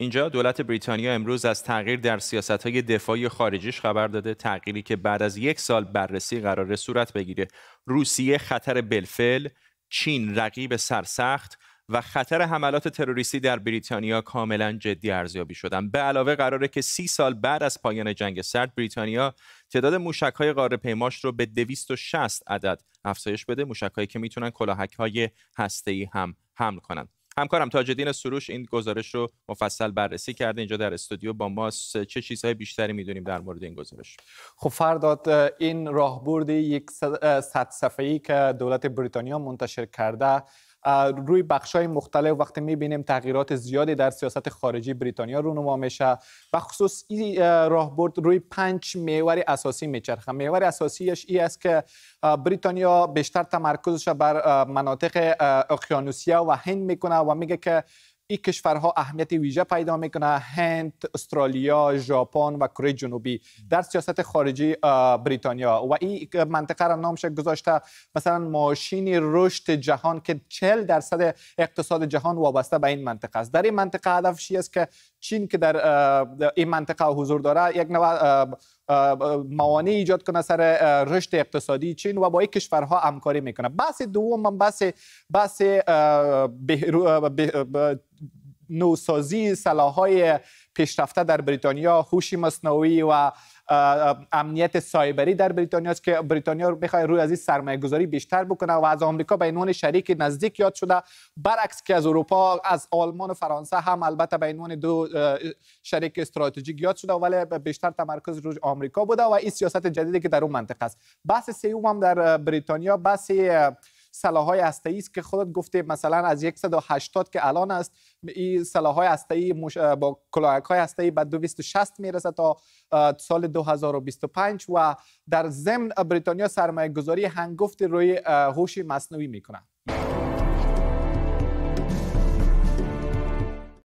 اینجا دولت بریتانیا امروز از تغییر در سیاست های دفاعی خارجیش خبر داده تغییری که بعد از یک سال بررسی قراره صورت بگیره روسیه خطر بلفل چین رقیب سرسخت و خطر حملات تروریستی در بریتانیا کاملا جدی ارزیابی شدن به علاوه قراره که سی سال بعد از پایان جنگ سرد بریتانیا تعداد موشک های قاره پیماش رو به 260 عدد افزایش بده موشک که میتونن کلاهک های هم حمل کنند همکارم تاجدین سروش این گزارش رو مفصل بررسی کرده اینجا در استودیو با ماست چه چیزهای بیشتری میدونیم در مورد این گزارش خب فرداد این راهبرد یک صد صفحه‌ای که دولت بریتانیا منتشر کرده روی بخش‌های مختلف وقتی می‌بینیم تغییرات زیادی در سیاست خارجی بریتانیا رونما میشه و خصوص این راهبرد روی پنج میور اساسی میچرخه میور اساسیش ای است که بریتانیا بیشتر تمرکزش بر مناطق اقیانوسیا و هند میکنه و میگه که این کشورها اهمیت ویژه پیدا میکنه هند استرالیا ژاپن و کره جنوبی در سیاست خارجی بریتانیا و این منطقه را نامش گذاشته مثلا ماشین رشد جهان که 40 درصد اقتصاد جهان وابسته به این منطقه است در این منطقه هدفش است که چین که در این منطقه حضور داره یک نوع موانع ایجاد کنه سر رشد اقتصادی چین و با این کشورها همکاری میکنه بحث دوم من بحث بحث نوسازی سلاحهای های پیشرفته در بریتانیا هوش مصنوعی و امنیت سایبری در بریتانیا است که بریتانیا میخواد روی از این سرمایه گذاری بیشتر بکنه و از آمریکا به عنوان شریک نزدیک یاد شده برعکس که از اروپا از آلمان و فرانسه هم البته به عنوان دو شریک استراتژیک یاد شده ولی بیشتر تمرکز روی آمریکا بوده و این سیاست جدیدی که در اون منطقه است بحث سیوم هم در بریتانیا بحث های ای است که خودت گفته مثلا از 180 که الان است این های هسته مش... با هسته ای به 260 میرسه تا سال 2025 و در ضمن بریتانیا سرمایه گذاری هنگفت روی هوش مصنوعی میکنه